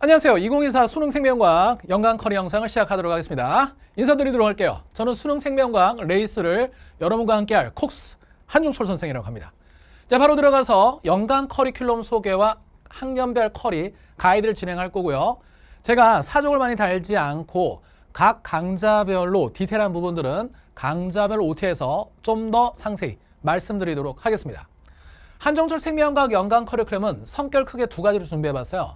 안녕하세요. 2024 수능생명과학 연간 커리 어 영상을 시작하도록 하겠습니다. 인사드리도록 할게요. 저는 수능생명과학 레이스를 여러분과 함께할 콕스 한중철 선생이라고 합니다. 자, 바로 들어가서 연간 커리큘럼 소개와 학년별 커리 가이드를 진행할 거고요. 제가 사족을 많이 달지 않고 각 강좌별로 디테일한 부분들은 강좌별 OT에서 좀 더 상세히 말씀드리도록 하겠습니다. 한정철 생명과학 연간 커리큘럼은 성격 크게 두 가지로 준비해봤어요.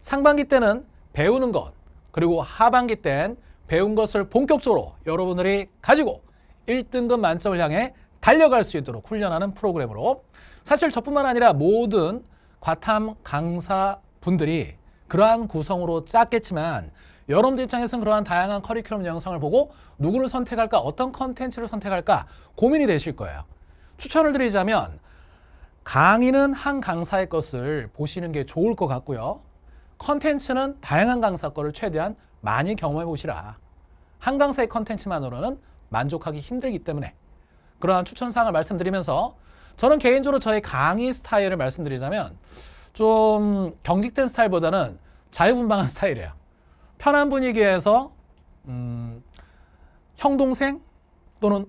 상반기 때는 배우는 것, 그리고 하반기 땐 배운 것을 본격적으로 여러분들이 가지고 1등급 만점을 향해 달려갈 수 있도록 훈련하는 프로그램으로 사실 저뿐만 아니라 모든 과탐 강사분들이 그러한 구성으로 짰겠지만 여러분들 입장에서는 그러한 다양한 커리큘럼 영상을 보고 누구를 선택할까 어떤 컨텐츠를 선택할까 고민이 되실 거예요 추천을 드리자면 강의는 한 강사의 것을 보시는 게 좋을 것 같고요 컨텐츠는 다양한 강사 거를 최대한 많이 경험해 보시라. 한 강사의 컨텐츠만으로는 만족하기 힘들기 때문에 그러한 추천 사항을 말씀드리면서 저는 개인적으로 저의 강의 스타일을 말씀드리자면 좀 경직된 스타일보다는 자유분방한 스타일이에요. 편한 분위기에서 음, 형 동생 또는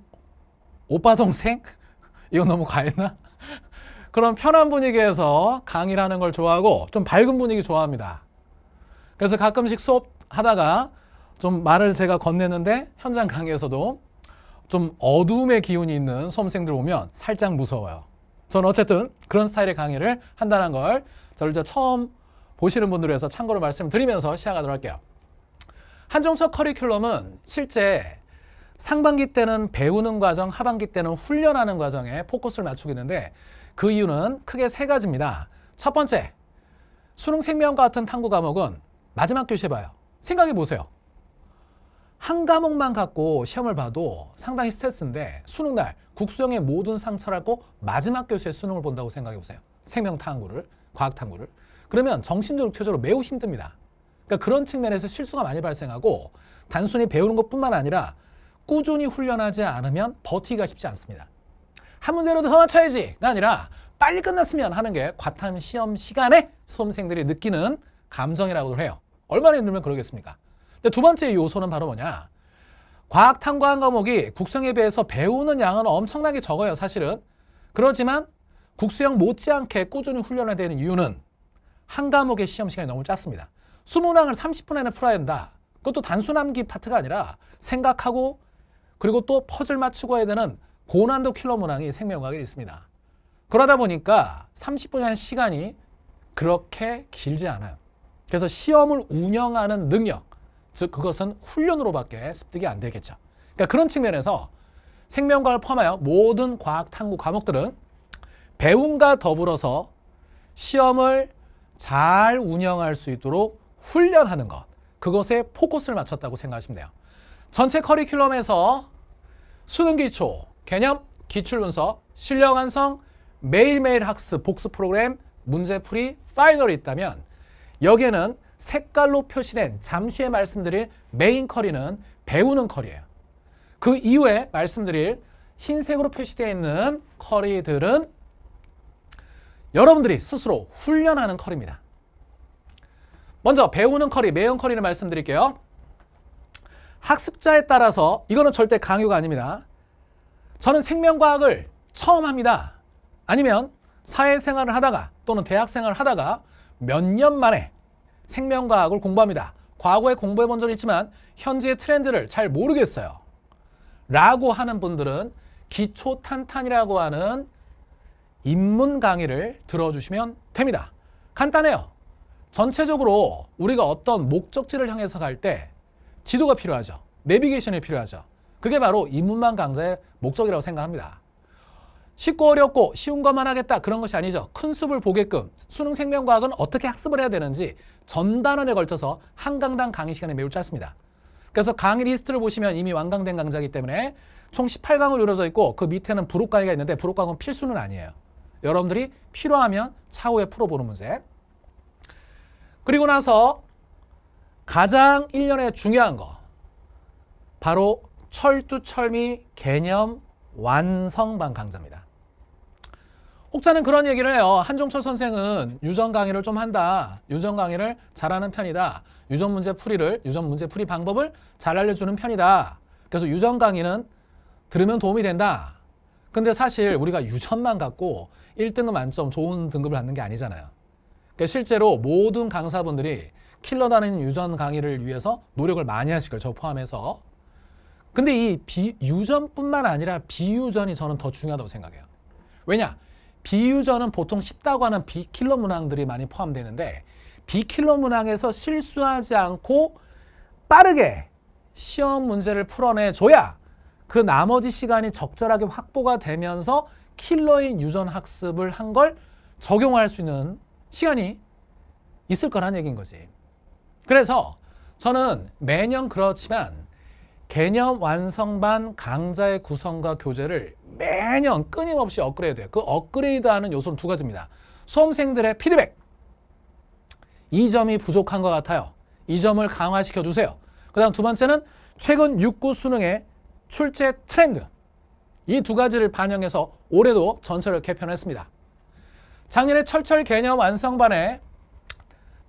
오빠 동생 이건 너무 과했나? 그런 편한 분위기에서 강의를 하는 걸 좋아하고 좀 밝은 분위기 좋아합니다. 그래서 가끔씩 수업하다가 좀 말을 제가 건네는데 현장 강의에서도 좀 어두움의 기운이 있는 수험생들 오면 살짝 무서워요. 저는 어쨌든 그런 스타일의 강의를 한다는 걸 저를 이제 처음 보시는 분들 위해서 참고로 말씀드리면서 시작하도록 할게요. 한정석 커리큘럼은 실제 상반기 때는 배우는 과정, 하반기 때는 훈련하는 과정에 포커스를 맞추겠는데 그 이유는 크게 세 가지입니다. 첫 번째, 수능 생명과 같은 탐구 과목은 마지막 교시에 봐요. 생각해 보세요. 한 과목만 갖고 시험을 봐도 상당히 스트레스인데 수능날 국수형의 모든 상처를 고 마지막 교수의 수능을 본다고 생각해 보세요. 생명탐구를, 과학탐구를. 그러면 정신적으로, 교적으로 매우 힘듭니다. 그러니까 그런 측면에서 실수가 많이 발생하고 단순히 배우는 것뿐만 아니라 꾸준히 훈련하지 않으면 버티기가 쉽지 않습니다. 한문제로도더 맞춰야지가 아니라 빨리 끝났으면 하는 게 과탐 시험 시간에 수험생들이 느끼는 감정이라고 해요. 얼마나 힘들면 그러겠습니까? 근데 두 번째 요소는 바로 뭐냐? 과학탐구한 과목이 국성에 비해서 배우는 양은 엄청나게 적어요, 사실은. 그러지만 국수형 못지않게 꾸준히 훈련해야 되는 이유는 한 과목의 시험 시간이 너무 짧습니다. 20항을 30분 안에 풀어야 된다. 그것도 단순 암기 파트가 아니라 생각하고 그리고 또 퍼즐 맞추고 해야 되는 고난도 킬러 문항이 생명과학에 있습니다. 그러다 보니까 30분이라는 시간이 그렇게 길지 않아요. 그래서 시험을 운영하는 능력, 즉 그것은 훈련으로밖에 습득이 안 되겠죠. 그러니까 그런 측면에서 생명과학을 포함하여 모든 과학 탐구 과목들은 배움과 더불어서 시험을 잘 운영할 수 있도록 훈련하는 것, 그것에 포커스를 맞췄다고 생각하시면 돼요. 전체 커리큘럼에서 수능 기초, 개념, 기출분석 실력완성, 매일매일 학습, 복습 프로그램, 문제풀이, 파이널이 있다면 여기에는 색깔로 표시된 잠시 후에 말씀드릴 메인 커리는 배우는 커리예요. 그 이후에 말씀드릴 흰색으로 표시되어 있는 커리들은 여러분들이 스스로 훈련하는 커리입니다. 먼저 배우는 커리, 매형 커리를 말씀드릴게요. 학습자에 따라서 이거는 절대 강요가 아닙니다. 저는 생명과학을 처음 합니다. 아니면 사회생활을 하다가 또는 대학생활을 하다가 몇 년 만에 생명과학을 공부합니다. 과거에 공부해 본 적이 있지만 현재의 트렌드를 잘 모르겠어요. 라고 하는 분들은 기초탄탄이라고 하는 입문 강의를 들어주시면 됩니다. 간단해요. 전체적으로 우리가 어떤 목적지를 향해서 갈 때 지도가 필요하죠. 내비게이션이 필요하죠. 그게 바로 입문만 강좌의 목적이라고 생각합니다. 쉽고 어렵고 쉬운 것만 하겠다 그런 것이 아니죠. 큰 숲을 보게끔 수능 생명과학은 어떻게 학습을 해야 되는지 전단원에 걸쳐서 한 강당 강의 시간이 매우 짧습니다. 그래서 강의 리스트를 보시면 이미 완강된 강좌이기 때문에 총 18강으로 이루어져 있고 그 밑에는 부록 강의가 있는데 부록 강은 필수는 아니에요. 여러분들이 필요하면 차후에 풀어보는 문제. 그리고 나서 가장 일년에 중요한 거 바로 철두철미 개념 완성반 강좌입니다. 혹자는 그런 얘기를 해요. 한종철 선생은 유전 강의를 좀 한다. 유전 강의를 잘하는 편이다. 유전 문제 풀이를, 유전 문제 풀이 방법을 잘 알려주는 편이다. 그래서 유전 강의는 들으면 도움이 된다. 근데 사실 우리가 유전만 갖고 1등급 만점 좋은 등급을 받는 게 아니잖아요. 그러니까 실제로 모든 강사분들이 킬러다는 유전 강의를 위해서 노력을 많이 하실 거예요. 저 포함해서. 근데 이 비유전뿐만 아니라 비유전이 저는 더 중요하다고 생각해요. 왜냐? 비유전은 보통 쉽다고 하는 비킬러 문항들이 많이 포함되는데 비킬러 문항에서 실수하지 않고 빠르게 시험 문제를 풀어내줘야 그 나머지 시간이 적절하게 확보가 되면서 킬러인 유전 학습을 한 걸 적용할 수 있는 시간이 있을 거란 얘기인 거지. 그래서 저는 매년 그렇지만 개념 완성반 강좌의 구성과 교재를 매년 끊임없이 업그레이드 해요. 그 업그레이드하는 요소는 두 가지입니다. 수험생들의 피드백. 이 점이 부족한 것 같아요. 이 점을 강화시켜 주세요. 그 다음 두 번째는 최근 6구 수능의 출제 트렌드. 이 두 가지를 반영해서 올해도 전체를 개편했습니다. 작년에 철철 개념 완성반에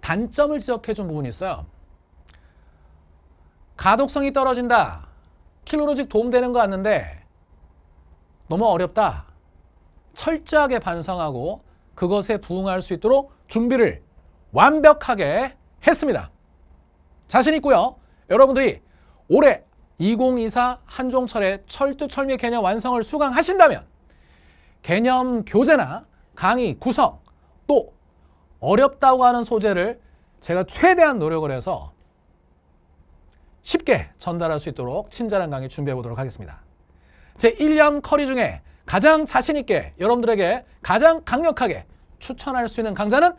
단점을 지적해 준 부분이 있어요. 가독성이 떨어진다. 킬로로직 도움되는 것 같는데 너무 어렵다. 철저하게 반성하고 그것에 부응할 수 있도록 준비를 완벽하게 했습니다. 자신 있고요. 여러분들이 올해 2024 한종철의 철두철미 개념 완성을 수강하신다면 개념 교재나 강의 구성 또 어렵다고 하는 소재를 제가 최대한 노력을 해서 쉽게 전달할 수 있도록 친절한 강의 준비해 보도록 하겠습니다. 제 1년 커리 중에 가장 자신 있게 여러분들에게 가장 강력하게 추천할 수 있는 강좌는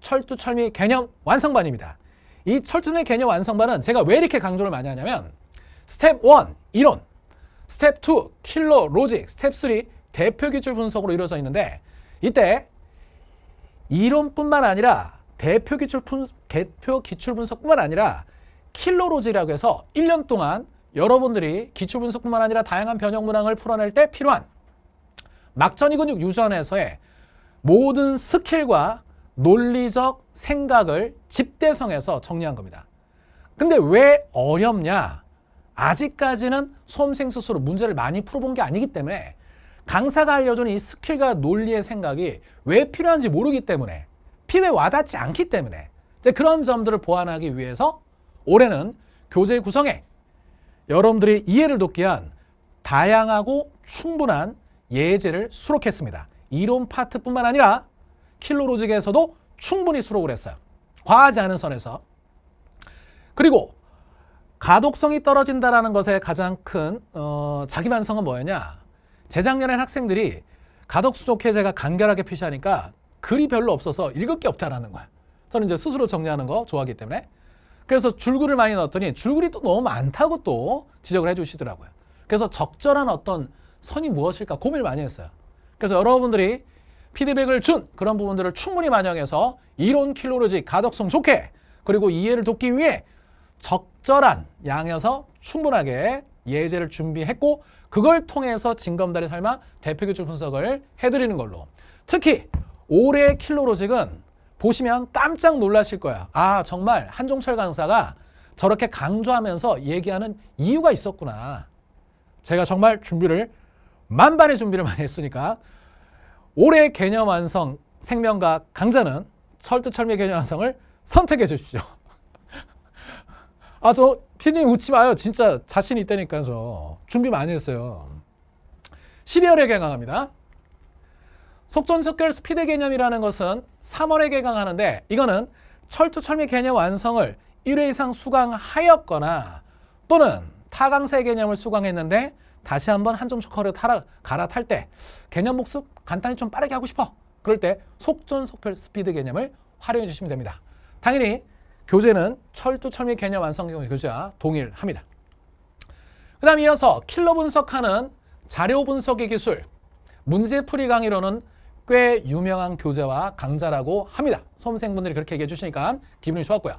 철두철미 개념 완성반입니다. 이 철두철미 개념 완성반은 제가 왜 이렇게 강조를 많이 하냐면 스텝 1 이론, 스텝 2 킬러 로직, 스텝 3 대표 기출 분석으로 이루어져 있는데 이때 이론뿐만 아니라 대표 기출, 분, 대표 기출 분석뿐만 아니라 킬로로지라고 해서 1년 동안 여러분들이 기초분석뿐만 아니라 다양한 변형 문항을 풀어낼 때 필요한 막전이 근육 유전에서의 모든 스킬과 논리적 생각을 집대성해서 정리한 겁니다. 근데 왜 어렵냐? 아직까지는 수험생 스스로 문제를 많이 풀어본 게 아니기 때문에 강사가 알려주는 이 스킬과 논리의 생각이 왜 필요한지 모르기 때문에 피에 와닿지 않기 때문에 이제 그런 점들을 보완하기 위해서 올해는 교재 구성에 여러분들이 이해를 돕기 위한 다양하고 충분한 예제를 수록했습니다. 이론 파트뿐만 아니라 킬로로직에서도 충분히 수록을 했어요. 과하지 않은 선에서. 그리고 가독성이 떨어진다라는 것의 가장 큰 어, 자기반성은 뭐였냐? 재작년엔 학생들이 가독수족 해제가 간결하게 표시하니까 글이 별로 없어서 읽을 게 없다라는 거야. 저는 이제 스스로 정리하는 거 좋아하기 때문에 그래서 줄글을 많이 넣었더니 줄글이 또 너무 많다고 또 지적을 해주시더라고요. 그래서 적절한 어떤 선이 무엇일까 고민을 많이 했어요. 그래서 여러분들이 피드백을 준 그런 부분들을 충분히 반영해서 이론 킬로로지 가독성 좋게 그리고 이해를 돕기 위해 적절한 양에서 충분하게 예제를 준비했고 그걸 통해서 진검다리 삶아 대표규출 분석을 해드리는 걸로 특히 올해의 킬로로직은 보시면 깜짝 놀라실 거야. 아, 정말 한종철 강사가 저렇게 강조하면서 얘기하는 이유가 있었구나. 제가 정말 준비를 만반의 준비를 많이 했으니까 올해 개념 완성 생명과 강자는 철두철미 개념 완성을 선택해 주십시오. 아, 저 피디님 웃지 마요. 진짜 자신 있다니까 저 준비 많이 했어요. 12월에 개강합니다. 속전속결 스피드 개념이라는 것은 3월에 개강하는데 이거는 철두철미 개념 완성을 1회 이상 수강하였거나 또는 타강세 개념을 수강했는데 다시 한번 한점 초커를 갈아탈 때 개념 복습 간단히 좀 빠르게 하고 싶어 그럴 때 속전속결 스피드 개념을 활용해 주시면 됩니다. 당연히 교재는 철두철미 개념 완성 경우 교재와 동일합니다. 그 다음 이어서 킬러 분석하는 자료 분석의 기술 문제풀이 강의로는 꽤 유명한 교재와 강자라고 합니다. 수험생분들이 그렇게 얘기해 주시니까 기분이 좋았고요.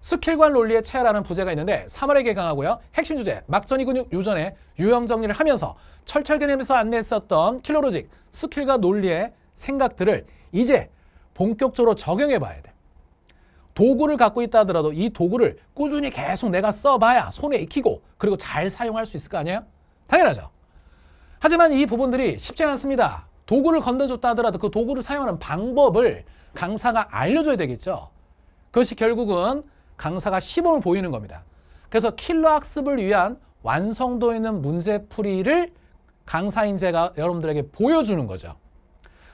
스킬과 논리의 체라는 부제가 있는데 3월에 개강하고요. 핵심 주제 막전이 근육 유전의 유형 정리를 하면서 철철 개념에서 안내했었던 킬로로직 스킬과 논리의 생각들을 이제 본격적으로 적용해 봐야 돼. 도구를 갖고 있다 하더라도 이 도구를 꾸준히 계속 내가 써봐야 손에 익히고 그리고 잘 사용할 수 있을 거 아니에요? 당연하죠. 하지만 이 부분들이 쉽지 않습니다. 도구를 건네줬다 하더라도 그 도구를 사용하는 방법을 강사가 알려줘야 되겠죠. 그것이 결국은 강사가 시범을 보이는 겁니다. 그래서 킬러 학습을 위한 완성도 있는 문제풀이를 강사인 제가 여러분들에게 보여주는 거죠.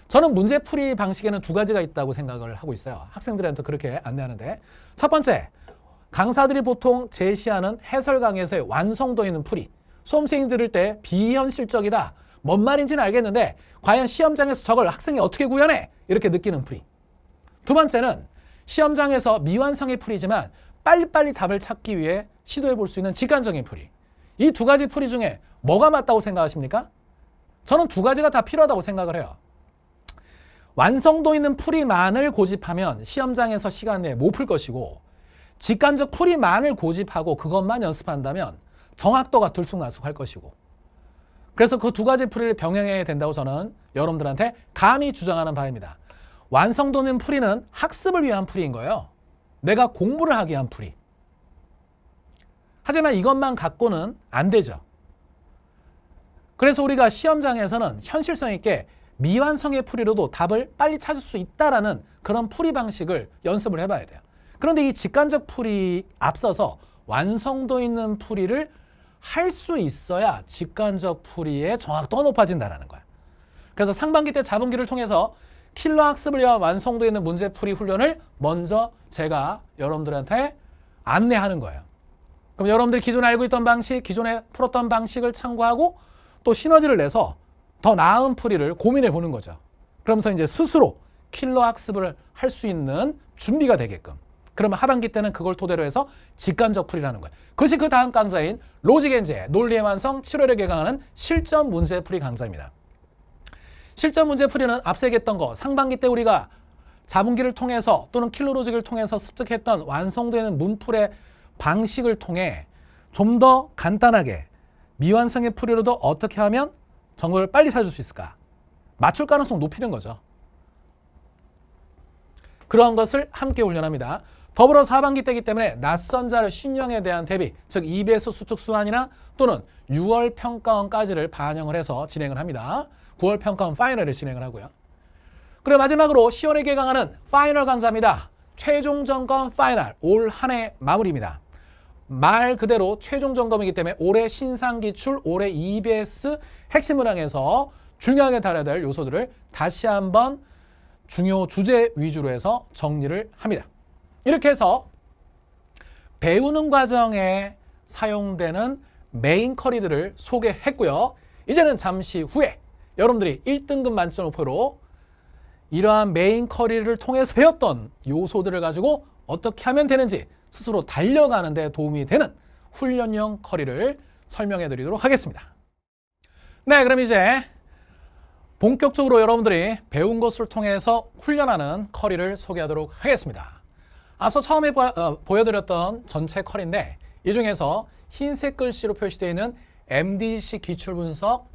저는 문제풀이 방식에는 두 가지가 있다고 생각을 하고 있어요. 학생들한테 그렇게 안내하는데 첫 번째, 강사들이 보통 제시하는 해설 강의에서의 완성도 있는 풀이 수험생이 들을 때 비현실적이다. 뭔 말인지는 알겠는데 과연 시험장에서 저걸 학생이 어떻게 구현해? 이렇게 느끼는 풀이. 두 번째는 시험장에서 미완성의 풀이지만 빨리빨리 답을 찾기 위해 시도해 볼 수 있는 직관적인 풀이. 이 두 가지 풀이 중에 뭐가 맞다고 생각하십니까? 저는 두 가지가 다 필요하다고 생각을 해요. 완성도 있는 풀이만을 고집하면 시험장에서 시간 내에 못 풀 것이고 직관적 풀이만을 고집하고 그것만 연습한다면 정확도가 들쑥날쑥할 것이고 그래서 그 두 가지 풀이를 병행해야 된다고 저는 여러분들한테 감히 주장하는 바입니다. 완성도는 풀이는 학습을 위한 풀이인 거예요. 내가 공부를 하기 위한 풀이. 하지만 이것만 갖고는 안 되죠. 그래서 우리가 시험장에서는 현실성 있게 미완성의 풀이로도 답을 빨리 찾을 수 있다라는 그런 풀이 방식을 연습을 해봐야 돼요. 그런데 이 직관적 풀이 앞서서 완성도 있는 풀이를 할수 있어야 직간접 풀이의 정확도가 높아진다는 거야. 그래서 상반기 때 자본기를 통해서 킬러 학습을 위한 완성도 있는 문제풀이 훈련을 먼저 제가 여러분들한테 안내하는 거예요. 그럼 여러분들이 기존에 알고 있던 방식, 기존에 풀었던 방식을 참고하고 또 시너지를 내서 더 나은 풀이를 고민해 보는 거죠. 그러면서 이제 스스로 킬러 학습을 할 수 있는 준비가 되게끔 그러면 하반기 때는 그걸 토대로 해서 직관적 풀이라는 거예요. 그것이 그 다음 강좌인 로직 엔제 논리의 완성, 치료를 개강하는 실전 문제 풀이 강좌입니다. 실전 문제 풀이는 앞서 얘기했던 거 상반기 때 우리가 자분기를 통해서 또는 킬로로직을 통해서 습득했던 완성되는 문풀의 방식을 통해 좀 더 간단하게 미완성의 풀이로도 어떻게 하면 정보를 빨리 찾을 수 있을까? 맞출 가능성 높이는 거죠. 그러한 것을 함께 훈련합니다. 더불어 사반기 때이기 때문에 낯선 자를 신령에 대한 대비, 즉 2배수 수특수환이나 또는 6월 평가원까지를 반영을 해서 진행을 합니다. 9월 평가원 파이널을 진행을 하고요. 그리고 마지막으로 시월에 개강하는 파이널 강좌입니다. 최종 점검 파이널 올 한 해 마무리입니다. 말 그대로 최종 점검이기 때문에 올해 신상기출, 올해 EBS 핵심 문항에서 중요하게 다뤄야 될 요소들을 다시 한번 중요 주제 위주로 해서 정리를 합니다. 이렇게 해서 배우는 과정에 사용되는 메인 커리들을 소개했고요. 이제는 잠시 후에 여러분들이 1등급 만점 목표로 이러한 메인 커리를 통해서 배웠던 요소들을 가지고 어떻게 하면 되는지 스스로 달려가는 데 도움이 되는 훈련형 커리를 설명해 드리도록 하겠습니다. 네, 그럼 이제 본격적으로 여러분들이 배운 것을 통해서 훈련하는 커리를 소개하도록 하겠습니다. 앞서 처음에 보, 어, 보여드렸던 전체 컬인데 이 중에서 흰색 글씨로 표시되어 있는 MDC 기출분석,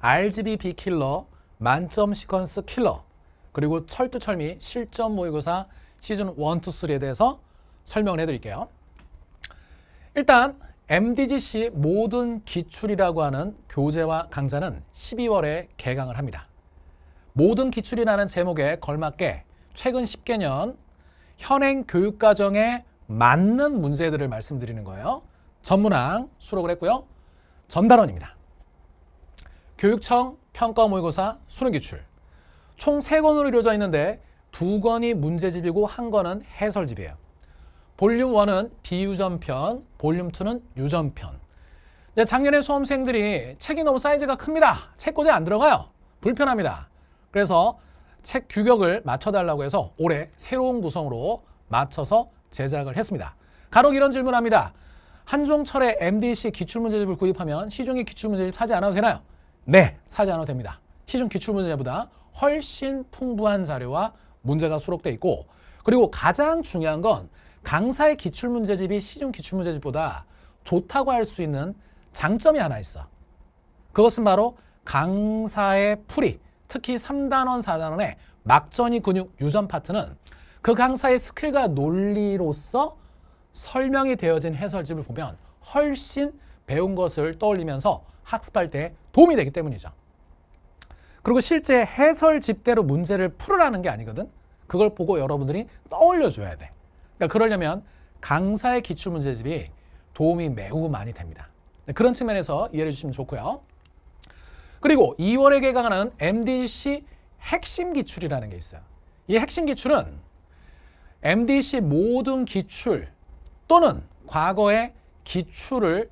r g b 비 킬러, 만점 시퀀스 킬러, 그리고 철두철미 실전 모의고사 시즌 1, 2, 3에 대해서 설명을 해드릴게요. 일단 MDGC 모든 기출이라고 하는 교재와 강좌는 12월에 개강을 합니다. 모든 기출이라는 제목에 걸맞게 최근 10개년 현행 교육과정에 맞는 문제들을 말씀드리는 거예요. 전문항 수록을 했고요. 전단원입니다. 교육청 평가 모의고사 수능 기출 총 세권으로 이루어져 있는데 두권이 문제집이고 한권은 해설집이에요. 볼륨 1은 비유전편, 볼륨 2는 유전편. 근 작년에 수험생들이 책이 너무 사이즈가 큽니다. 책꽂이안 들어가요. 불편합니다. 그래서 책 규격을 맞춰달라고 해서 올해 새로운 구성으로 맞춰서 제작을 했습니다. 가로 이런 질문합니다. 한종철의 MDC 기출문제집을 구입하면 시중의 기출문제집 사지 않아도 되나요? 네, 사지 않아도 됩니다. 시중 기출문제보다 훨씬 풍부한 자료와 문제가 수록돼 있고 그리고 가장 중요한 건 강사의 기출문제집이 시중 기출문제집보다 좋다고 할 수 있는 장점이 하나 있어. 그것은 바로 강사의 풀이, 특히 3단원, 4단원의 막전이 근육 유전 파트는 그 강사의 스킬과 논리로서 설명이 되어진 해설집을 보면 훨씬 배운 것을 떠올리면서 학습할 때 도움이 되기 때문이죠. 그리고 실제 해설집대로 문제를 풀으라는 게 아니거든. 그걸 보고 여러분들이 떠올려줘야 돼. 그러니까 그러려면 강사의 기출문제집이 도움이 매우 많이 됩니다. 네, 그런 측면에서 이해해 주시면 좋고요. 그리고 2월에 개강하는 MDC 핵심 기출이라는 게 있어요. 이 핵심 기출은 MDC 모든 기출 또는 과거의 기출을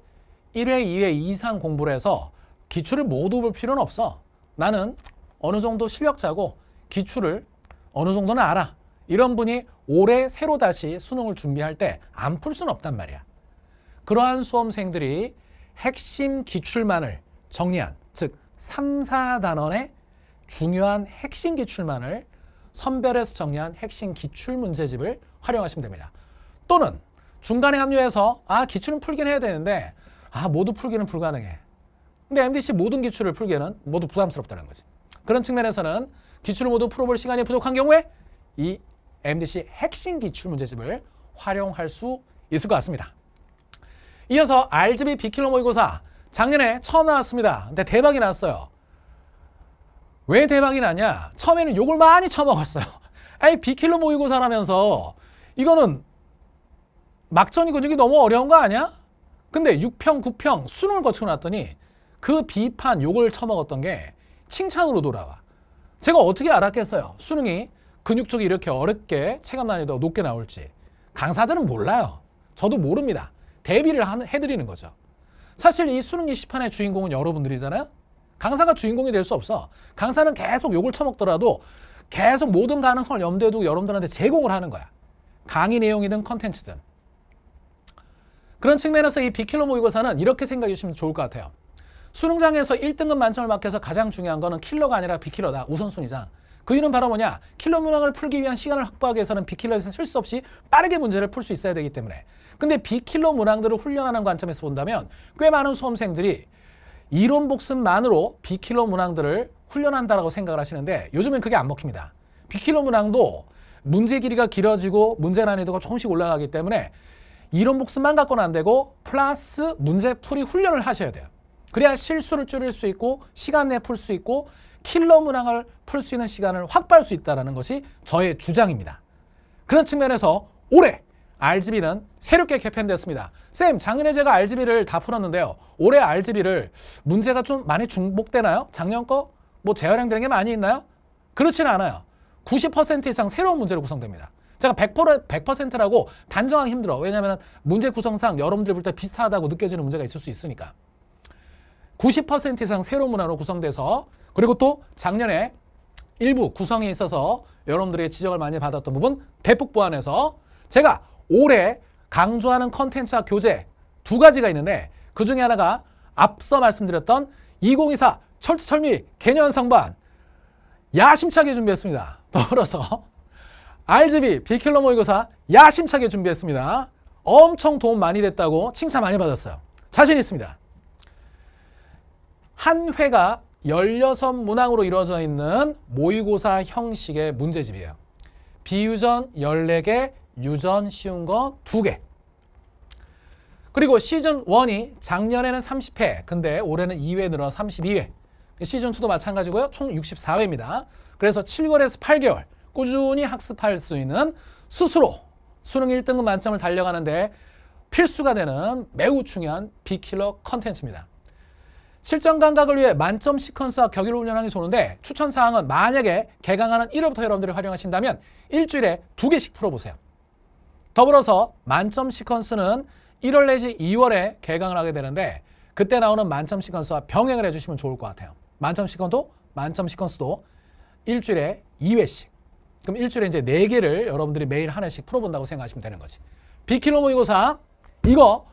1회, 2회 이상 공부를 해서 기출을 모두 볼 필요는 없어. 나는 어느 정도 실력자고 기출을 어느 정도는 알아. 이런 분이 올해 새로 다시 수능을 준비할 때 안 풀 수는 없단 말이야. 그러한 수험생들이 핵심 기출만을 정리한, 즉 3, 4단원의 중요한 핵심 기출만을 선별해서 정리한 핵심 기출 문제집을 활용하시면 됩니다. 또는 중간에 합류해서 아 기출은 풀긴 해야 되는데 아 모두 풀기는 불가능해. 근데 MDC 모든 기출을 풀기에는 모두 부담스럽다는 거지. 그런 측면에서는 기출을 모두 풀어볼 시간이 부족한 경우에 이 MDC 핵심 기출 문제집을 활용할 수 있을 것 같습니다. 이어서 RGB 비킬러 모의고사 작년에 처음 나왔습니다. 근데 대박이 났어요. 왜 대박이 나냐? 처음에는 욕을 많이 처먹었어요. 아니, 비킬로 모이고살라면서 이거는 막전이고 저기 너무 어려운 거 아니야? 근데 6평, 9평 수능을 거치고 났더니 그 비판 욕을 처먹었던 게 칭찬으로 돌아와. 제가 어떻게 알았겠어요? 수능이 근육 쪽이 이렇게 어렵게 체감 난이도 높게 나올지. 강사들은 몰라요. 저도 모릅니다. 대비를 해드리는 거죠. 사실 이 수능 게시판의 주인공은 여러분들이잖아요. 강사가 주인공이 될 수 없어. 강사는 계속 욕을 처먹더라도 계속 모든 가능성을 염두에 두고 여러분들한테 제공을 하는 거야. 강의 내용이든 컨텐츠든. 그런 측면에서 이 비킬러 모의고사는 이렇게 생각해 주시면 좋을 것 같아요. 수능장에서 1등급 만점을 맞게해서 가장 중요한 거는 킬러가 아니라 비킬러다. 우선순위상. 그 이유는 바로 뭐냐? 킬러 문항을 풀기 위한 시간을 확보하기 위해서는 비킬러에서 실수 없이 빠르게 문제를 풀 수 있어야 되기 때문에 근데 비킬러 문항들을 훈련하는 관점에서 본다면 꽤 많은 수험생들이 이론 복습만으로 비킬러 문항들을 훈련한다라고 생각을 하시는데 요즘엔 그게 안 먹힙니다. 비킬러 문항도 문제 길이가 길어지고 문제 난이도가 조금씩 올라가기 때문에 이론 복습만 갖고는 안 되고 플러스 문제 풀이 훈련을 하셔야 돼요. 그래야 실수를 줄일 수 있고 시간 내에 풀 수 있고 킬러 문항을 풀 수 있는 시간을 확보할 수 있다는 것이 저의 주장입니다. 그런 측면에서 올해 RGB는 새롭게 개편됐습니다. 쌤, 작년에 제가 RGB를 다 풀었는데요. 올해 RGB를 문제가 좀 많이 중복되나요? 작년 거뭐 재활용되는 게 많이 있나요? 그렇지는 않아요. 90% 이상 새로운 문제로 구성됩니다. 제가 100%, 100%라고 단정하기 힘들어. 왜냐하면 문제 구성상 여러분들이 볼 때 비슷하다고 느껴지는 문제가 있을 수 있으니까. 90% 이상 새로운 문화로 구성돼서 그리고 또 작년에 일부 구성에 있어서 여러분들의 지적을 많이 받았던 부분 대폭 보완해서 제가 올해 강조하는 컨텐츠와 교재 두 가지가 있는데 그 중에 하나가 앞서 말씀드렸던 2024 철두철미 개념상반 야심차게 준비했습니다. 더불어서 RGB 비킬러 모의고사 야심차게 준비했습니다. 엄청 도움 많이 됐다고 칭찬 많이 받았어요. 자신 있습니다. 한 회가 16문항으로 이루어져 있는 모의고사 형식의 문제집이에요. 비유전 14개, 유전 쉬운 거 두개 그리고 시즌 1이 작년에는 30회 근데 올해는 2회 늘어 32회 시즌 2도 마찬가지고요 총 64회입니다 그래서 7개월에서 8개월 꾸준히 학습할 수 있는 스스로 수능 1등급 만점을 달려가는데 필수가 되는 매우 중요한 비킬러 컨텐츠입니다. 실전 감각을 위해 만점 시퀀스와 격일를 운영하기 좋은데 추천 사항은 만약에 개강하는 1월부터 여러분들이 활용하신다면 일주일에 두 개씩 풀어보세요. 더불어서 만점 시퀀스는 1월 내지 2월에 개강을 하게 되는데 그때 나오는 만점 시퀀스와 병행을 해주시면 좋을 것 같아요. 만점 시퀀도 만점 시퀀스도 일주일에 2회씩 그럼 일주일에 이제 4개를 여러분들이 매일 하나씩 풀어본다고 생각하시면 되는 거지. 비킬로 모의고사 이거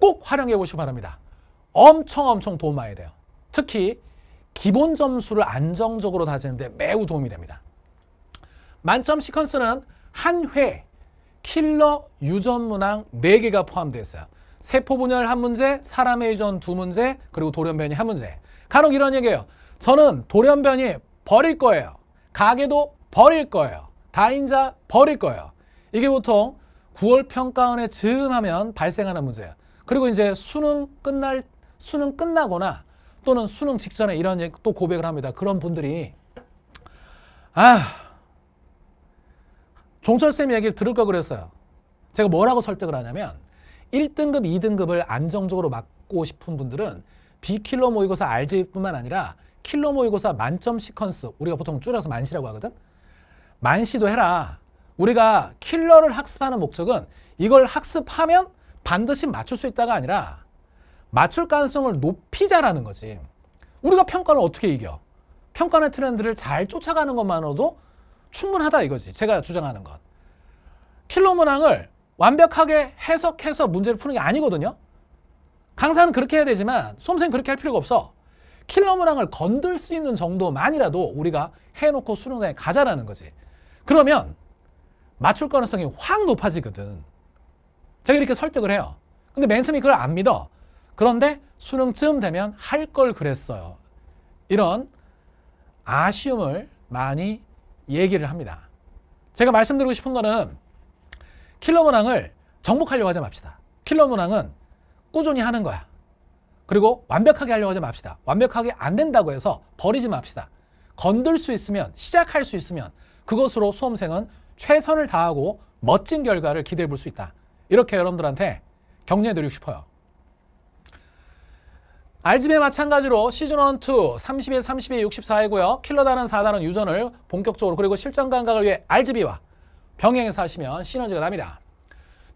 꼭 활용해 보시기 바랍니다. 엄청 엄청 도움 많이 돼요. 특히 기본 점수를 안정적으로 다지는데 매우 도움이 됩니다. 만점 시퀀스는 한회 킬러 유전 문항 4개가 포함되어 있어요. 세포 분열 한 문제, 사람의 유전 두 문제, 그리고 돌연변이 한 문제. 간혹 이런 얘기예요. 저는 돌연변이 버릴 거예요. 가게도 버릴 거예요. 다인자 버릴 거예요. 이게 보통 9월 평가원에 즈음하면 발생하는 문제예요. 그리고 이제 수능 끝날 수능 끝나거나 또는 수능 직전에 이런 또 고백을 합니다. 그런 분들이 아 종철쌤 얘기를 들을 거 그랬어요. 제가 뭐라고 설득을 하냐면 1등급, 2등급을 안정적으로 맞고 싶은 분들은 B킬러 모의고사 RG뿐만 아니라 킬러 모의고사 만점 시퀀스 우리가 보통 줄여서 만시라고 하거든. 만시도 해라. 우리가 킬러를 학습하는 목적은 이걸 학습하면 반드시 맞출 수 있다가 아니라 맞출 가능성을 높이자라는 거지. 우리가 평가를 어떻게 이겨? 평가나 트렌드를 잘 쫓아가는 것만으로도 충분하다 이거지. 제가 주장하는 것. 킬러 문항을 완벽하게 해석해서 문제를 푸는 게 아니거든요. 강사는 그렇게 해야 되지만 수험생 그렇게 할 필요가 없어. 킬러 문항을 건들 수 있는 정도만이라도 우리가 해놓고 수능장에 가자라는 거지. 그러면 맞출 가능성이 확 높아지거든. 제가 이렇게 설득을 해요. 근데 맨 처음에 그걸 안 믿어. 그런데 수능쯤 되면 할 걸 그랬어요. 이런 아쉬움을 많이 얘기를 합니다. 제가 말씀드리고 싶은 거는 킬러 문항을 정복하려고 하지 맙시다. 킬러 문항은 꾸준히 하는 거야. 그리고 완벽하게 하려고 하지 맙시다. 완벽하게 안 된다고 해서 버리지 맙시다. 건들 수 있으면, 시작할 수 있으면 그것으로 수험생은 최선을 다하고 멋진 결과를 기대해 볼 수 있다. 이렇게 여러분들한테 격려해 드리고 싶어요. 알집에 마찬가지로 시즌1, 2, 3 0에3 0에 64이고요. 킬러단은 4단은 유전을 본격적으로 그리고 실전 감각을 위해 알집이와 병행해서 하시면 시너지가 납니다.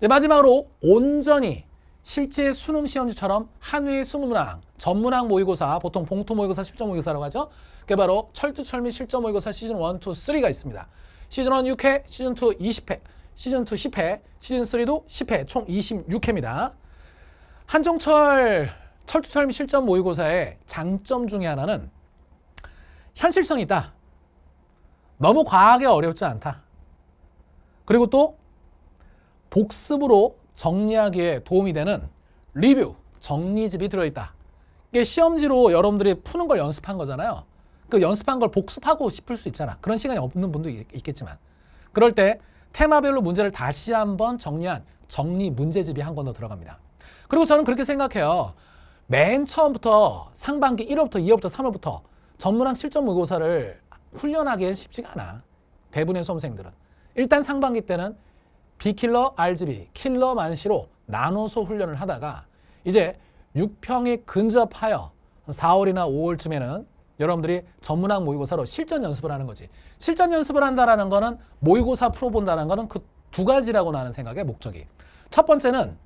네, 마지막으로 온전히 실제 수능 시험지처럼 한외 수문학, 전문학 모의고사, 보통 봉토 모의고사, 실전 모의고사라고 하죠. 그게 바로 철두철미 실전 모의고사 시즌 1, 2, 3가 있습니다. 시즌 1 6회, 시즌 2 20회, 시즌 2 10회, 시즌 3도 10회, 총 26회입니다. 한종철 철두철미 실전 모의고사의 장점 중에 하나는 현실성이 있다. 너무 과하게 어렵지 않다. 그리고 또 복습으로 정리하기에 도움이 되는 리뷰, 정리집이 들어있다. 이게 시험지로 여러분들이 푸는 걸 연습한 거잖아요. 그 연습한 걸 복습하고 싶을 수 있잖아. 그런 시간이 없는 분도 있겠지만. 그럴 때 테마별로 문제를 다시 한번 정리한 정리 문제집이 한 권 더 들어갑니다. 그리고 저는 그렇게 생각해요. 맨 처음부터 상반기 1월부터 2월부터 3월부터 전문학 실전 모의고사를 훈련하기 엔 쉽지가 않아. 대부분의 수험생들은. 일단 상반기 때는 비킬러 RGB, 킬러 만시로 나눠서 훈련을 하다가 이제 6평에 근접하여 4월이나 5월쯤에는 여러분들이 전문학 모의고사로 실전 연습을 하는 거지. 실전 연습을 한다라는 거는 모의고사 풀어본다는 거는 그 두 가지라고 나는 생각의 목적이. 첫 번째는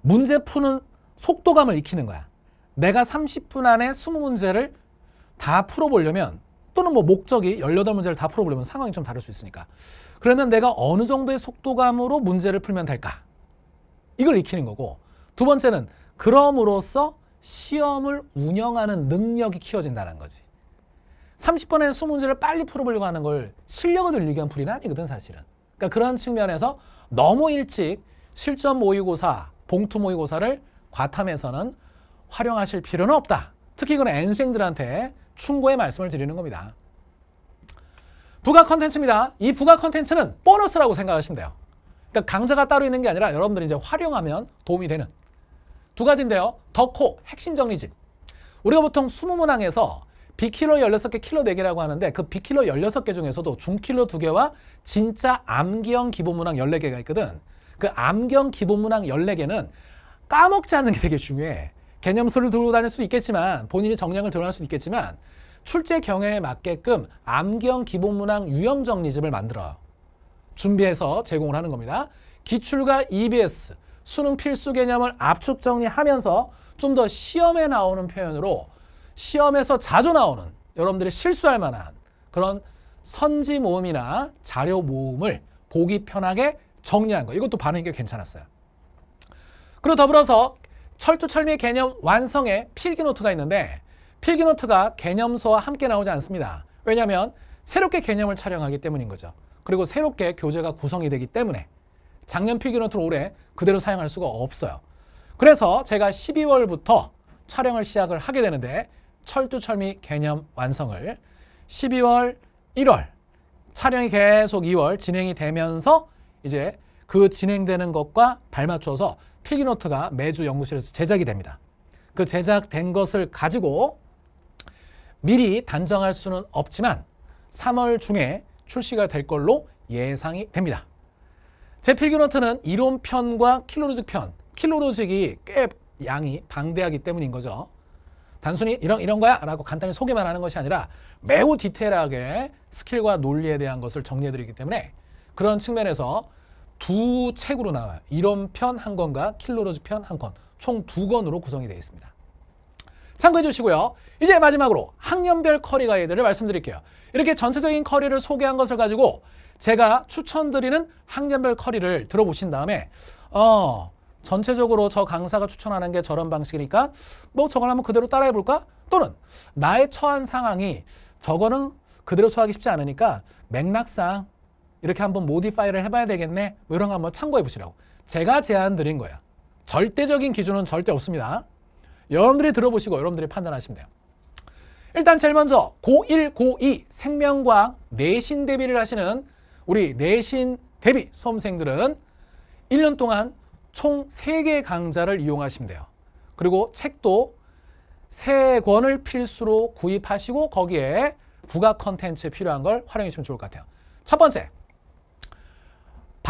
문제 푸는 속도감을 익히는 거야. 내가 30분 안에 20문제를 다 풀어보려면 또는 뭐 목적이 18문제를 다 풀어보려면 상황이 좀 다를 수 있으니까. 그러면 내가 어느 정도의 속도감으로 문제를 풀면 될까? 이걸 익히는 거고 두 번째는 그럼으로써 시험을 운영하는 능력이 키워진다는 거지. 3 0번2 0문제를 빨리 풀어보려고 하는 걸 실력을 늘리기 위한 풀이는 아니거든 사실은. 그러니까 그런 측면에서 너무 일찍 실전 모의고사, 봉투 모의고사를 과탐에서는 활용하실 필요는 없다. 특히 그건 N생들한테 충고의 말씀을 드리는 겁니다. 부가 컨텐츠입니다. 이 부가 컨텐츠는 보너스라고 생각하시면 돼요. 그러니까 강좌가 따로 있는 게 아니라 여러분들이 이제 활용하면 도움이 되는 두 가지인데요. 덕호 핵심 정리집. 우리가 보통 20문항에서 비킬러 16개, 킬러 4개라고 하는데 그 비킬러 16개 중에서도 중킬러 2개와 진짜 암기형 기본문항 14개가 있거든. 그암기형 기본문항 14개는 까먹지 않는 게 되게 중요해. 개념서를 들고 다닐 수 있겠지만 본인이 정량을 드러낼 수 있겠지만 출제 경향에 맞게끔 암경 기본문항 유형 정리집을 만들어 준비해서 제공을 하는 겁니다. 기출과 EBS, 수능 필수 개념을 압축 정리하면서 좀 더 시험에 나오는 표현으로 시험에서 자주 나오는 여러분들이 실수할 만한 그런 선지 모음이나 자료 모음을 보기 편하게 정리한 거. 이것도 반응이 꽤 괜찮았어요. 그리고 더불어서 철두철미 개념 완성에 필기노트가 있는데 필기노트가 개념서와 함께 나오지 않습니다. 왜냐하면 새롭게 개념을 촬영하기 때문인 거죠. 그리고 새롭게 교재가 구성이 되기 때문에 작년 필기노트를 올해 그대로 사용할 수가 없어요. 그래서 제가 12월부터 촬영을 시작을 하게 되는데 철두철미 개념 완성을 12월, 1월 촬영이 계속 2월 진행이 되면서 이제 그 진행되는 것과 발맞춰서 필기노트가 매주 연구실에서 제작이 됩니다. 그 제작된 것을 가지고 미리 단정할 수는 없지만 3월 중에 출시가 될 걸로 예상이 됩니다. 제 필기노트는 이론편과 킬로로직 편, 킬로로직이 꽤 양이 방대하기 때문인 거죠. 단순히 이런, 이런 거야 라고 간단히 소개만 하는 것이 아니라 매우 디테일하게 스킬과 논리에 대한 것을 정리해드리기 때문에 그런 측면에서 두 책으로 나와요. 이런 편 한 권과 킬로로즈 편 한 권. 총 두 권으로 구성이 되어 있습니다. 참고해 주시고요. 이제 마지막으로 학년별 커리 가이드를 말씀드릴게요. 이렇게 전체적인 커리를 소개한 것을 가지고 제가 추천드리는 학년별 커리를 들어보신 다음에 어 전체적으로 저 강사가 추천하는 게 저런 방식이니까 뭐 저걸 한번 그대로 따라해 볼까? 또는 나의 처한 상황이 저거는 그대로 소화하기 쉽지 않으니까 맥락상 이렇게 한번 모디파이를 해봐야 되겠네 뭐 이런 거 한번 참고해 보시라고 제가 제안 드린 거예요 절대적인 기준은 절대 없습니다 여러분들이 들어보시고 여러분들이 판단하시면 돼요 일단 제일 먼저 고1, 고2 생명과 내신 대비를 하시는 우리 내신 대비 수험생들은 1년 동안 총 3개 강좌를 이용하시면 돼요 그리고 책도 3권을 필수로 구입하시고 거기에 부가 컨텐츠 필요한 걸 활용해 주시면 좋을 것 같아요 첫 번째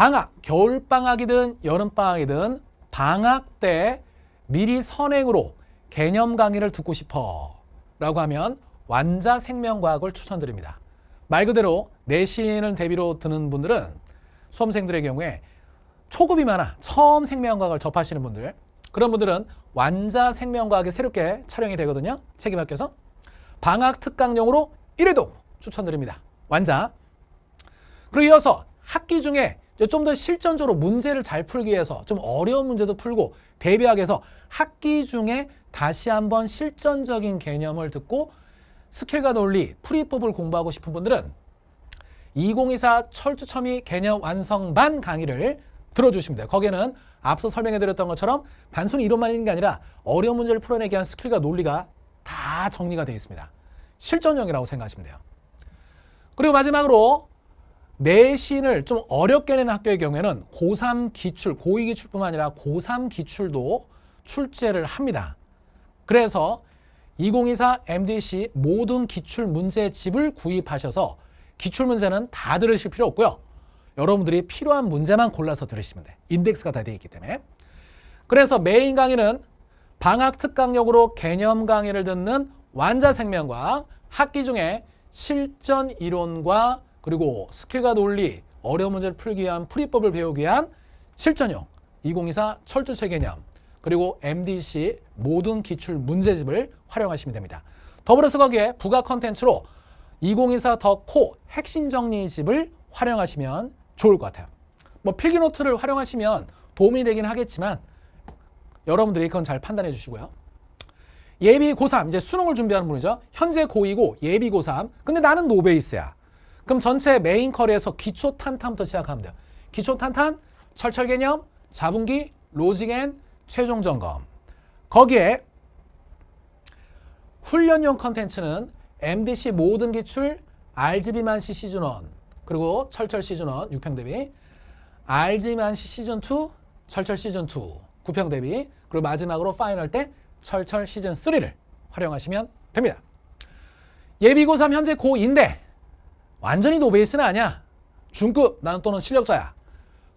방학, 겨울방학이든 여름방학이든 방학 때 미리 선행으로 개념 강의를 듣고 싶어 라고 하면 완자 생명과학을 추천드립니다. 말 그대로 내신을 대비로 드는 분들은 수험생들의 경우에 초급이 많아 처음 생명과학을 접하시는 분들 그런 분들은 완자 생명과학이 새롭게 촬영이 되거든요. 책임 맡겨서 방학 특강용으로 1회도 추천드립니다. 완자 그리고 이어서 학기 중에 예, 좀더 실전적으로 문제를 잘 풀기 위해서 좀 어려운 문제도 풀고 대비하기 위해서 학기 중에 다시 한번 실전적인 개념을 듣고 스킬과 논리, 풀이법을 공부하고 싶은 분들은 2024 철두첨이 개념 완성반 강의를 들어주시면 돼요. 거기에는 앞서 설명해드렸던 것처럼 단순히 이론만 있는 게 아니라 어려운 문제를 풀어내기 위한 스킬과 논리가 다 정리가 되어 있습니다. 실전형이라고 생각하시면 돼요. 그리고 마지막으로 내신을 좀 어렵게 내는 학교의 경우에는 고3 기출, 고2 기출뿐만 아니라 고3 기출도 출제를 합니다. 그래서 2024 MDC 모든 기출 문제집을 구입하셔서 기출 문제는 다 들으실 필요 없고요. 여러분들이 필요한 문제만 골라서 들으시면 돼. 인덱스가 다 되어 있기 때문에. 그래서 메인 강의는 방학 특강력으로 개념 강의를 듣는 완자 생명과 학기 중에 실전 이론과 그리고 스킬과 논리, 어려운 문제를 풀기 위한 풀이법을 배우기 위한 실전형 2024 철두 세 개념 그리고 MDC 모든 기출 문제집을 활용하시면 됩니다. 더불어서 거기에 부가 컨텐츠로 2024 더 코 핵심 정리집을 활용하시면 좋을 것 같아요. 뭐 필기노트를 활용하시면 도움이 되긴 하겠지만 여러분들이 그건 잘 판단해 주시고요. 예비 고3 이제 수능을 준비하는 분이죠. 현재 고2고 예비 고3 근데 나는 노베이스야. 그럼 전체 메인 커리에서 기초 탄탄부터 시작하면 돼요. 기초 탄탄, 철철 개념, 자분기, 로직 앤 최종 점검. 거기에 훈련용 컨텐츠는 MDC 모든 기출, RGB만시 시즌 1, 그리고 철철 시즌 1, 6평 대비, RG만시 시즌 2, 철철 시즌 2, 9평 대비, 그리고 마지막으로 파이널 때 철철 시즌 3를 활용하시면 됩니다. 예비고3 현재 고인데 완전히 노베이스는 아니야. 중급 나는 또는 실력자야.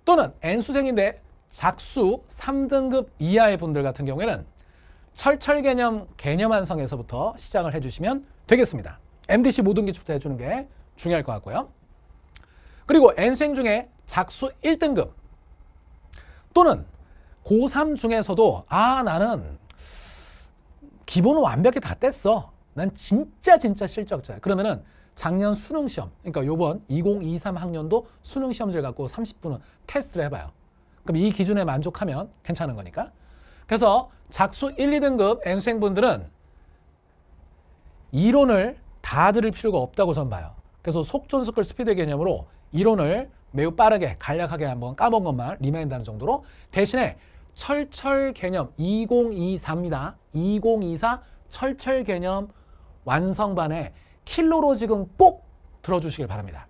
또는 N수생인데 작수 3등급 이하의 분들 같은 경우에는 철철 개념 개념 완성에서부터 시작을 해주시면 되겠습니다. MDC 모든 기 출제해주는 게 중요할 것 같고요. 그리고 n 생 중에 작수 1등급 또는 고3 중에서도 아 나는 기본은 완벽히 다 뗐어. 난 진짜 진짜 실적자야. 그러면은 작년 수능 시험, 그러니까 요번 2023 학년도 수능 시험지를 갖고 30분은 테스트를 해봐요. 그럼 이 기준에 만족하면 괜찮은 거니까. 그래서 작수 1, 2등급 N수행분들은 이론을 다 들을 필요가 없다고 선 봐요. 그래서 속전속결 스피드 개념으로 이론을 매우 빠르게 간략하게 한번 까먹은 것만 리마인드하는 정도로 대신에 철철 개념 2024입니다. 2024 철철 개념 완성반에 킬로로 지금 꼭 들어주시길 바랍니다.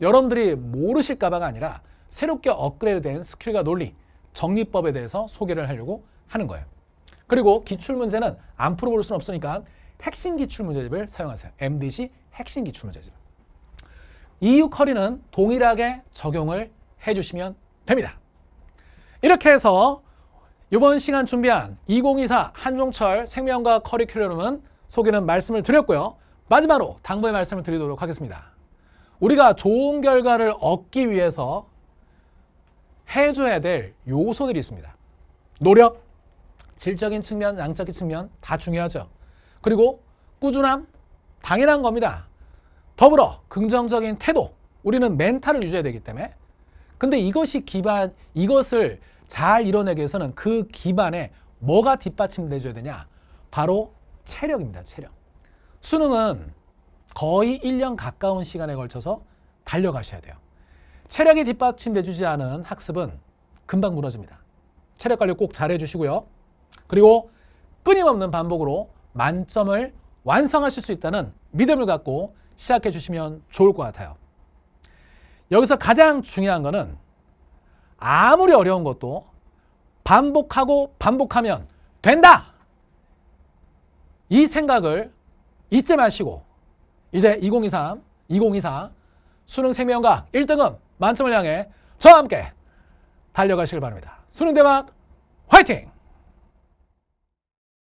여러분들이 모르실까봐가 아니라 새롭게 업그레이드된 스킬과 논리, 정리법에 대해서 소개를 하려고 하는 거예요. 그리고 기출문제는 안 풀어볼 수는 없으니까 핵심 기출문제집을 사용하세요. MDC 핵심 기출문제집. EU 커리는 동일하게 적용을 해주시면 됩니다. 이렇게 해서 이번 시간 준비한 2024 한종철 생명과 커리큘럼은 소개는 말씀을 드렸고요. 마지막으로 당부의 말씀을 드리도록 하겠습니다. 우리가 좋은 결과를 얻기 위해서 해줘야 될 요소들이 있습니다. 노력, 질적인 측면, 양적인 측면 다 중요하죠. 그리고 꾸준함, 당연한 겁니다. 더불어 긍정적인 태도, 우리는 멘탈을 유지해야 되기 때문에 근데 이것이 기반, 이것을 잘 이뤄내기 위해서는 그 기반에 뭐가 뒷받침돼줘야 되냐? 바로 체력입니다, 체력. 수능은 거의 1년 가까운 시간에 걸쳐서 달려가셔야 돼요. 체력이 뒷받침되주지 않은 학습은 금방 무너집니다. 체력 관리 꼭 잘해주시고요. 그리고 끊임없는 반복으로 만점을 완성하실 수 있다는 믿음을 갖고 시작해 주시면 좋을 것 같아요. 여기서 가장 중요한 것은 아무리 어려운 것도 반복하고 반복하면 된다! 이 생각을 잊지 마시고 이제 2023, 2024 수능 생명과 1등급 만점을 향해 저와 함께 달려가시길 바랍니다. 수능 대박 화이팅!